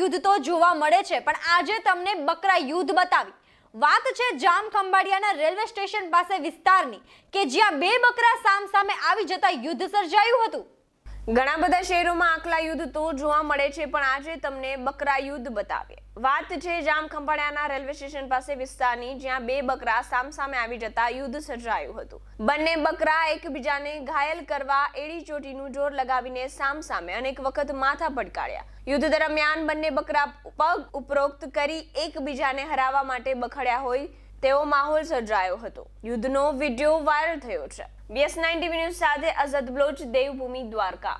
યુદ્ધ તો જોવા મળે છે પણ આજે તમને બકરા યુદ્ધ બતાવી વાત છે જામ ખંભાળિયાના રેલવે સ્ટેશન પાસે વિસ્તારની કે જ્યાં બે બકરા સામસામે આવી જતા યુદ્ધ સર્જાયું હતું ઘણા બધા શહેરોમાં આકલા યુદ્ધ તો જોવા મળે છે પણ આજે તમને બકરા યુદ્ધ બતાવીએ વાત છે જામ ખંભાળિયાના રેલવે સ્ટેશન પાસે વિસ્તારની જ્યાં બે બકરા સામસામે આવી જતા યુદ્ધ સર્જાયું હતું બંને બકરા એકબીજાને ઘાયલ કરવા એડી ચોટીનું જોર લગાવીને સામસામે અનેક વખત માથા પડકાર્યા યુદ્ધ દરમિયાન બંને બકરા પગ ઉપરોક્ત કરી એકબીજાને હરાવવા માટે બખડ્યા હોય તેવો માહોલ સર્જાયો હતો યુદ્ધનો વિડીયો વાયરલ થયો છે બીએસ નાઇન્ટી ટીવી ન્યૂઝ સાથે અઝદ બ્લોચ દેવભૂમિ દ્વારકા